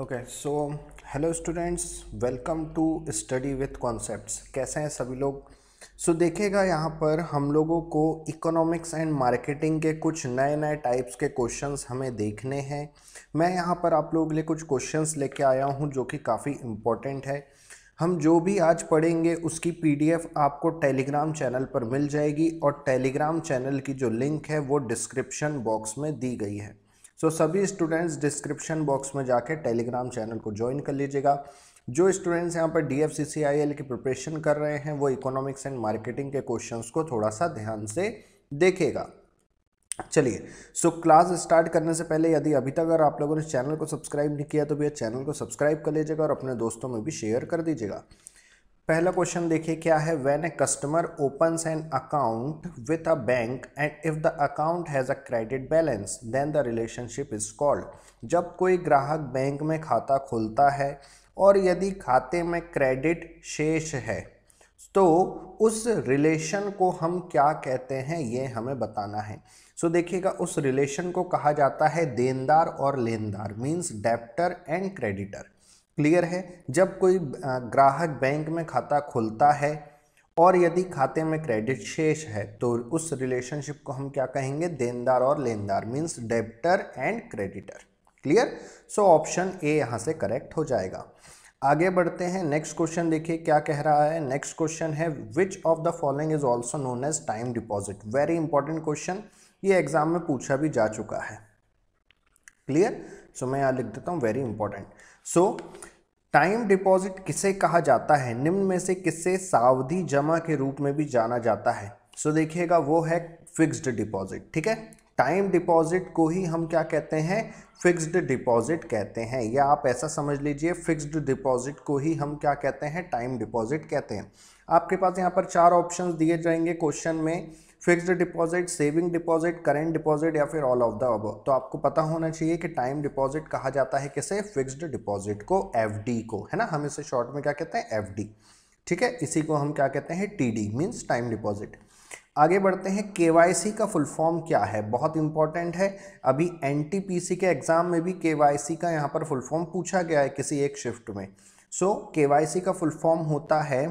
okay so hello students welcome to study with concepts कैसे हैं सभी लोग सो so, देखेगा यहाँ पर हम लोगों को इकोनॉमिक्स एंड मार्केटिंग के कुछ नए नए टाइप्स के क्वेश्चंस हमें देखने हैं मैं यहाँ पर आप लोगों के लिए कुछ क्वेश्चंस लेके आया हूँ जो कि काफ़ी इम्पोर्टेंट है हम जो भी आज पढ़ेंगे उसकी पीडीएफ आपको टेलीग्राम चैनल पर मिल जाएगी और टेलीग्राम चैनल की जो लिंक है वो डिस्क्रिप्शन बॉक्स में दी गई है सो so, सभी स्टूडेंट्स डिस्क्रिप्शन बॉक्स में जाके टेलीग्राम चैनल को ज्वाइन कर लीजिएगा जो स्टूडेंट्स यहाँ पर D F C C I L की प्रिपरेशन कर रहे हैं वो इकोनॉमिक्स एंड मार्केटिंग के क्वेश्चंस को थोड़ा सा ध्यान से देखेगा चलिए सो क्लास स्टार्ट करने से पहले यदि अभी तक अगर आप लोगों ने चैनल को सब्सक्राइब नहीं किया तो भैया चैनल को सब्सक्राइब कर लीजिएगा और अपने दोस्तों में भी शेयर कर दीजिएगा पहला क्वेश्चन देखिए क्या है when a customer opens an account with a bank and if the account has a credit balance then the relationship is called जब कोई ग्राहक बैंक में खाता खोलता है और यदि खाते में क्रेडिट शेष है तो उस रिलेशन को हम क्या कहते हैं ये हमें बताना है सो so, देखिएगा उस रिलेशन को कहा जाता है देनदार और लेनदार means debtor and creditor clear है जब कोई ग्राहक बैंक में खाता खोलता है और यदि खाते में क्रेडिट शेष है तो उस रिलेशनशिप को हम क्या कहेंगे देनदार और लेनदार means debtor and creditor clear so option A यहाँ से करेक्ट हो जाएगा आगे बढ़ते हैं नेक्स्ट क्वेश्चन देखिए क्या कह रहा है नेक्स्ट क्वेश्चन है which of the following is also known as time deposit very important question ये एग्जाम में पूछा भी जा चुका है क्लियर सो so, मैं यहाँ लिख देता हूँ very important so time deposit किसे कहा जाता है निम्न में से किसे सावधि जमा के रूप में भी जाना जाता है सो so, देखिएगा वो है फिक्स्ड डिपॉजिट ठीक है टाइम डिपॉजिट को ही हम क्या कहते हैं फिक्स्ड डिपॉजिट कहते हैं या आप ऐसा समझ लीजिए फिक्स्ड डिपॉजिट को ही हम क्या कहते हैं टाइम डिपॉजिट कहते हैं आपके पास यहाँ पर चार ऑप्शंस दिए जाएंगे क्वेश्चन में fixed deposit saving deposit current deposit या फिर ऑल ऑफ द अब तो आपको पता होना चाहिए कि टाइम डिपॉजिट कहा जाता है किसे फिक्स्ड डिपॉजिट को एफ को है ना हम इसे शॉर्ट में क्या कहते हैं एफ ठीक है इसी को हम क्या कहते हैं T D means time deposit आगे बढ़ते हैं के का फुल फॉर्म क्या है बहुत इंपॉर्टेंट है अभी एन के एग्ज़ाम में भी के का यहाँ पर फुल फॉर्म पूछा गया है किसी एक शिफ्ट में सो so, के का फुल फॉर्म होता है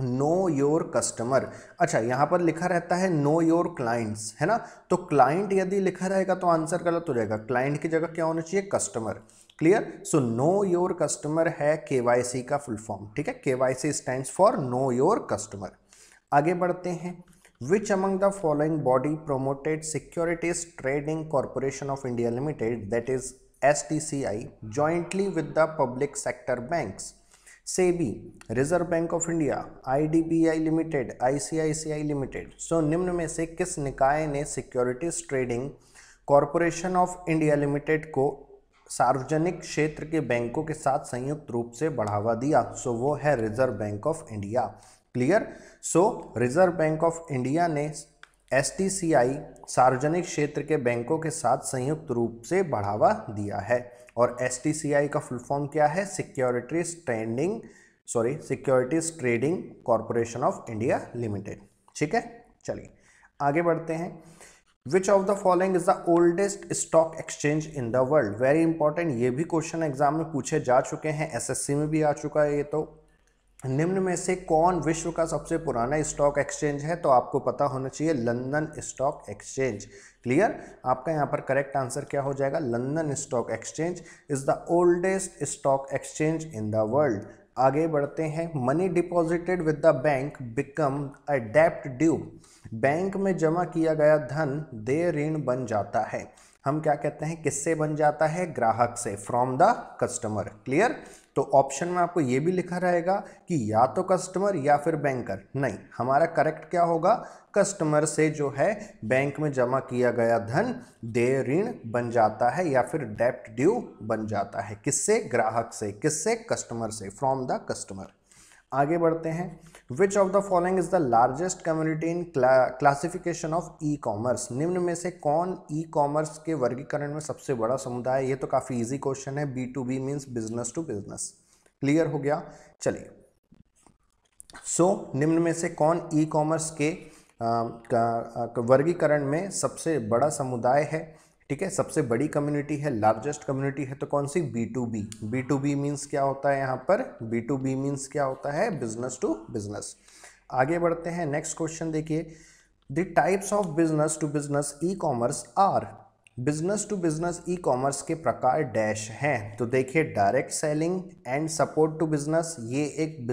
नो योर कस्टमर अच्छा यहाँ पर लिखा रहता है नो योर क्लाइंट्स है ना तो क्लाइंट यदि लिखा रहेगा तो आंसर गलत हो जाएगा क्लाइंट की जगह क्या होना चाहिए customer clear so know your customer है के का फुल फॉर्म ठीक है K Y C stand for know your customer आगे बढ़ते हैं which among the following body promoted Securities Trading Corporation of India Limited that is S T C I jointly with the public sector banks SEBI Reserve Bank of India IDBI limited ICICI limited so निम्न में से किस निकाय ने securities Trading Corporation of India Limited को सार्वजनिक क्षेत्र के बैंकों के साथ संयुक्त रूप से बढ़ावा दिया सो so, वो है Reserve Bank of India clear so Reserve Bank of India ने एस सार्वजनिक क्षेत्र के बैंकों के साथ संयुक्त रूप से बढ़ावा दिया है और एस का फुल फॉर्म क्या है securities trending sorry Securities Trading Corporation of India Limited ठीक है चलिए आगे बढ़ते हैं which of the following is the oldest stock exchange in the world very important ये भी क्वेश्चन एग्जाम में पूछे जा चुके हैं एसएससी में भी आ चुका है ये तो निम्न में से कौन विश्व का सबसे पुराना स्टॉक एक्सचेंज है तो आपको पता होना चाहिए लंदन स्टॉक एक्सचेंज क्लियर आपका यहाँ पर करेक्ट आंसर क्या हो जाएगा London stock exchange is the oldest stock exchange in the world आगे बढ़ते हैं money deposited with the bank become अडेप्ट ड्यू बैंक में जमा किया गया धन देय ऋण बन जाता है हम क्या कहते हैं किससे बन जाता है ग्राहक से फ्रॉम द कस्टमर क्लियर तो ऑप्शन में आपको ये भी लिखा रहेगा कि या तो कस्टमर या फिर बैंकर नहीं हमारा करेक्ट क्या होगा कस्टमर से जो है बैंक में जमा किया गया धन देय ऋण बन जाता है या फिर डेप्ट ड्यू बन जाता है किससे ग्राहक से किससे कस्टमर से फ्रॉम द कस्टमर आगे बढ़ते हैं which of the following is the largest community in classification of e commerce निम्न में से कौन ई कॉमर्स के वर्गीकरण में सबसे बड़ा समुदाय है ये तो काफ़ी इजी क्वेश्चन है B to B means business to business clear हो गया चलिए सो so, निम्न में से कौन ई कॉमर्स के वर्गीकरण में सबसे बड़ा समुदाय है ठीक है सबसे बड़ी कम्युनिटी है लार्जेस्ट कम्युनिटी है तो कौन सी B to B B to B means क्या होता है यहाँ पर बी टू बी मीन्स क्या होता है बिजनेस टू बिजनेस आगे बढ़ते हैं नेक्स्ट क्वेश्चन देखिए the types of business to business e commerce are business to business e commerce के प्रकार डैश हैं तो देखिए direct selling and support to business ये एक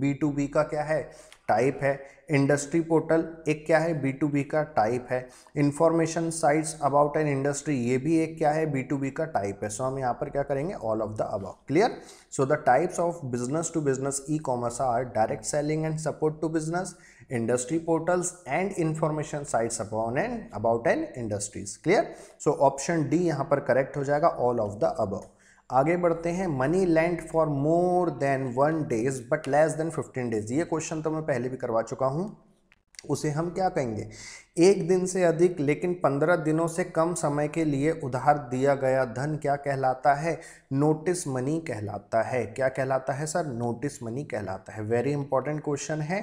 बी टू बी का क्या है टाइप है इंडस्ट्री पोर्टल एक क्या है बी टू बी का टाइप है information sites about an industry ये भी एक क्या है बी टू बी का टाइप है सो so, हम यहाँ पर क्या करेंगे all of the above clear so the types of business to business e commerce are direct selling and support to business industry portals and information sites upon and about an industries clear so option D यहाँ पर correct हो जाएगा all of the about आगे बढ़ते हैं money lent for more than one days but less than fifteen days ये क्वेश्चन तो मैं पहले भी करवा चुका हूँ उसे हम क्या कहेंगे एक दिन से अधिक लेकिन पंद्रह दिनों से कम समय के लिए उधार दिया गया धन क्या कहलाता है नोटिस मनी कहलाता है क्या कहलाता है सर नोटिस मनी कहलाता है वेरी इंपॉर्टेंट क्वेश्चन है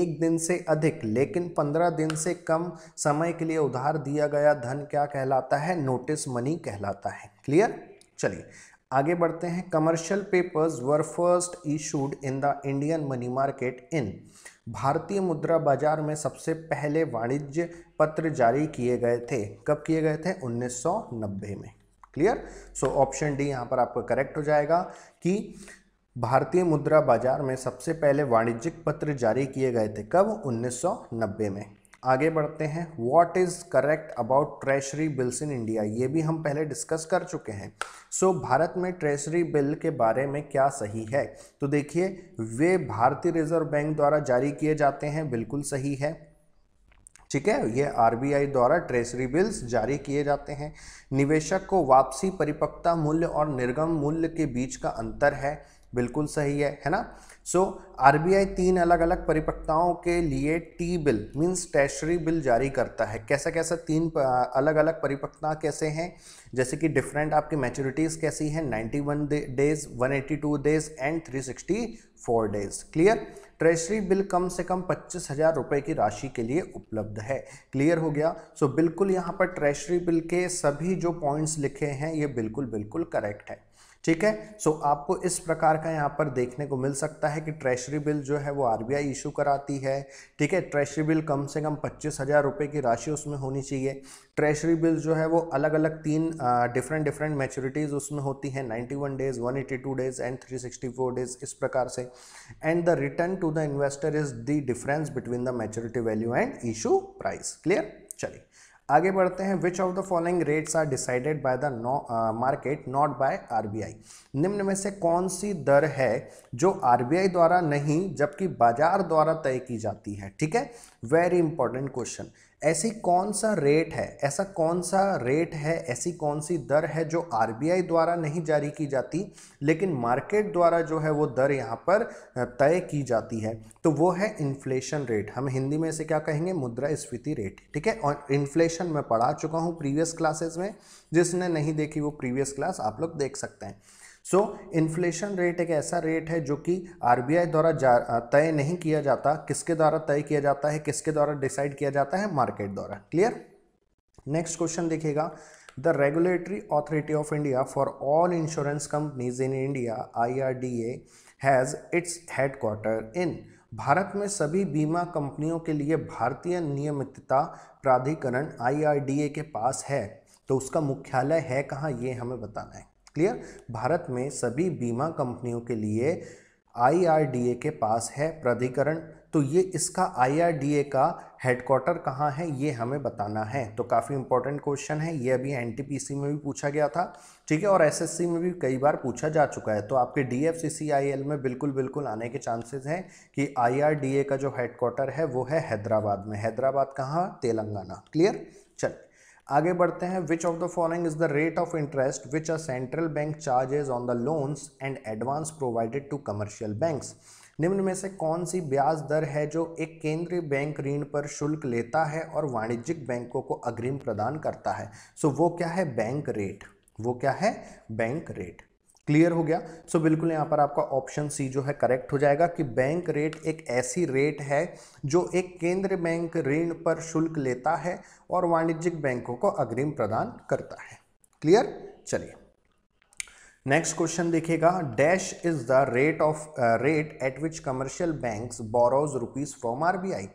एक दिन से अधिक लेकिन पंद्रह दिन से कम समय के लिए उधार दिया गया धन क्या कहलाता है नोटिस मनी कहलाता है क्लियर चलिए आगे बढ़ते हैं commercial papers were first issued in the Indian money market इन भारतीय मुद्रा बाजार में सबसे पहले वाणिज्य पत्र जारी किए गए थे कब किए गए थे 1990 में क्लियर सो ऑप्शन डी यहाँ पर आपका करेक्ट हो जाएगा कि भारतीय मुद्रा बाजार में सबसे पहले वाणिज्यिक पत्र जारी किए गए थे कब 1990 में आगे बढ़ते हैं what is correct about treasury bills in India ये भी हम पहले डिस्कस कर चुके हैं सो so, भारत में ट्रेशरी बिल के बारे में क्या सही है तो देखिए वे भारतीय रिजर्व बैंक द्वारा जारी किए जाते हैं बिल्कुल सही है ठीक है ये आर द्वारा ट्रेजरी बिल्स जारी किए जाते हैं निवेशक को वापसी परिपक्वता मूल्य और निर्गम मूल्य के बीच का अंतर है बिल्कुल सही है है ना सो आर तीन अलग अलग परिपक्ताओं के लिए T bill means treasury bill जारी करता है कैसा कैसा तीन अलग अलग परिपक्ता कैसे हैं जैसे कि डिफरेंट आपकी मैच्योरिटीज़ कैसी हैं 91 days 182 days and 364 days clear treasury bill कम से कम पच्चीस हज़ार रुपये की राशि के लिए उपलब्ध है क्लियर हो गया सो so, बिल्कुल यहाँ पर ट्रेशरी बिल के सभी जो पॉइंट्स लिखे हैं ये बिल्कुल बिल्कुल करेक्ट है ठीक है सो so, आपको इस प्रकार का यहाँ पर देखने को मिल सकता है कि ट्रेशरी बिल जो है वो आरबीआई इशू कराती है ठीक है ट्रेशरी बिल कम से कम पच्चीस हज़ार रुपये की राशि उसमें होनी चाहिए ट्रेशरी बिल जो है वो अलग अलग तीन डिफरेंट डिफरेंट मैच्योरिटीज़ उसमें होती हैं 91 डेज़ 182 डेज़ एंड 364 डेज़ इस प्रकार से and the return to the investor is the difference between the maturity value and issue price clear चलिए आगे बढ़ते हैं which of the following rates are decided by the market not by RBI निम्न में से कौन सी दर है जो आरबीआई द्वारा नहीं जबकि बाजार द्वारा तय की जाती है ठीक है वेरी इंपॉर्टेंट क्वेश्चन ऐसी कौन सा रेट है ऐसा कौन सा रेट है ऐसी कौन सी दर है जो आर द्वारा नहीं जारी की जाती लेकिन मार्केट द्वारा जो है वो दर यहाँ पर तय की जाती है तो वो है इन्फ्लेशन रेट हम हिंदी में इसे क्या कहेंगे मुद्रा स्फीति रेट ठीक है और इन्फ्लेशन मैं पढ़ा चुका हूँ प्रीवियस क्लासेस में जिसने नहीं देखी वो प्रीवियस क्लास आप लोग देख सकते हैं सो इन्फ्लेशन रेट एक ऐसा रेट है जो कि आरबीआई द्वारा तय नहीं किया जाता किसके द्वारा तय किया जाता है किसके द्वारा डिसाइड किया जाता है मार्केट द्वारा क्लियर नेक्स्ट क्वेश्चन देखिएगा the regulatory authority of India for all insurance companies in India I has its headquarter in Bharat में सभी बीमा कंपनियों के लिए भारतीय नियमितता प्राधिकरण आई के पास है तो उसका मुख्यालय है कहाँ ये हमें बताना है क्लियर भारत में सभी बीमा कंपनियों के लिए आईआरडीए के पास है प्राधिकरण तो ये इसका आईआरडीए का हेडक्वार्टर कहाँ है ये हमें बताना है तो काफ़ी इंपॉर्टेंट क्वेश्चन है ये अभी एनटीपीसी में भी पूछा गया था ठीक है और एसएससी में भी कई बार पूछा जा चुका है तो आपके डीएफसीसीआईएल में बिल्कुल बिल्कुल आने के चांसेस हैं कि आईआरडीए का जो हेडक्वार्टर है वो है हैदराबाद में हैदराबाद कहाँ तेलंगाना क्लियर चलिए आगे बढ़ते हैं which of the following is the rate of interest which a central bank charges on the loans and advance provided to commercial banks निम्न में से कौन सी ब्याज दर है जो एक केंद्रीय बैंक ऋण पर शुल्क लेता है और वाणिज्यिक बैंकों को अग्रिम प्रदान करता है सो so, वो क्या है बैंक रेट वो क्या है बैंक रेट क्लियर हो गया सो so, बिल्कुल यहाँ पर आपका ऑप्शन सी जो है करेक्ट हो जाएगा कि बैंक रेट एक ऐसी रेट है जो एक केंद्र बैंक ऋण पर शुल्क लेता है और वाणिज्यिक बैंकों को अग्रिम प्रदान करता है क्लियर चलिए नेक्स्ट क्वेश्चन देखिएगा dash is the rate of rate at which commercial banks borrows rupees from RBI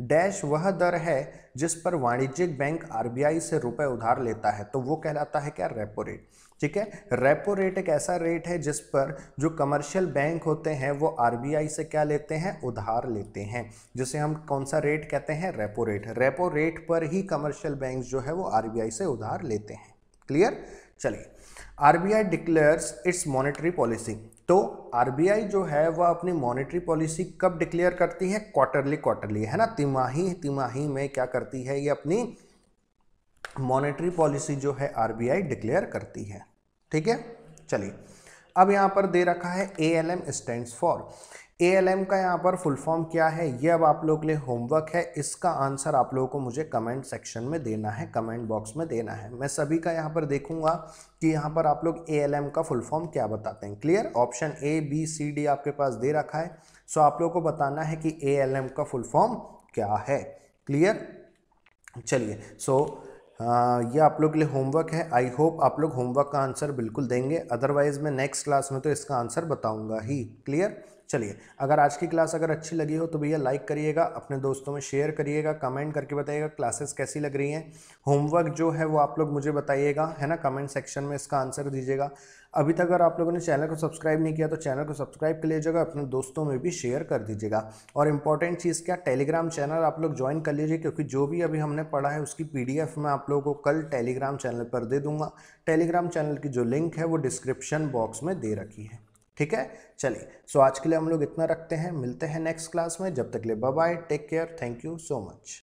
dash वह दर है जिस पर वाणिज्यिक बैंक आरबीआई से रुपए उधार लेता है तो वो कहलाता है क्या रेपो रेट ठीक है रेपो रेट एक ऐसा रेट है जिस पर जो कमर्शियल बैंक होते हैं वो आरबीआई से क्या लेते हैं उधार लेते हैं जिसे हम कौन सा रेट कहते हैं रेपो रेट रेपो रेट पर ही कमर्शियल बैंक जो है वो आरबीआई से उधार लेते हैं क्लियर चलिए RBI declares its monetary policy तो आरबीआई जो है वह अपनी मॉनेटरी पॉलिसी कब डिक्लेयर करती है क्वार्टरली क्वार्टरली है ना तिमाही तिमाही में क्या करती है ये अपनी मॉनेटरी पॉलिसी जो है आरबीआई डिक्लेयर करती है ठीक है चलिए अब यहाँ पर दे रखा है A L M stand for A L M का यहाँ पर फुल फॉर्म क्या है ये अब आप लोग के लिए होमवर्क है इसका आंसर आप लोगों को मुझे कमेंट सेक्शन में देना है कमेंट बॉक्स में देना है मैं सभी का यहाँ पर देखूंगा कि यहाँ पर आप लोग ए एल एम का फुल फॉर्म क्या बताते हैं clear option A B C D आपके पास दे रखा है सो आप लोगों को बताना है कि ए एल एम का फुल फॉर्म क्या है क्लियर चलिए सो ये आप लोग के लिए होमवर्क है आई होप आप लोग होमवर्क का आंसर बिल्कुल देंगे अदरवाइज मैं नेक्स्ट क्लास में तो इसका आंसर बताऊँगा ही क्लियर चलिए अगर आज की क्लास अगर अच्छी लगी हो तो भैया लाइक करिएगा अपने दोस्तों में शेयर करिएगा कमेंट करके बताइएगा क्लासेस कैसी लग रही हैं होमवर्क जो है वो आप लोग मुझे बताइएगा है ना कमेंट सेक्शन में इसका आंसर दीजिएगा अभी तक अगर आप लोगों ने चैनल को सब्सक्राइब नहीं किया तो चैनल को सब्सक्राइब कर लीजिएगा अपने दोस्तों में भी शेयर कर दीजिएगा और इंपॉर्टेंट चीज़ क्या टेलीग्राम चैनल आप लोग ज्वाइन कर लीजिए क्योंकि जो भी अभी हमने पढ़ा है उसकी पीडीएफ मैं आप लोगों को कल टेलीग्राम चैनल पर दे दूंगा टेलीग्राम चैनल की जो लिंक है वो डिस्क्रिप्शन बॉक्स में दे रखी है ठीक है चलिए सो आज के लिए हम लोग इतना रखते हैं मिलते हैं नेक्स्ट क्लास में जब तक ले bye take care thank you so much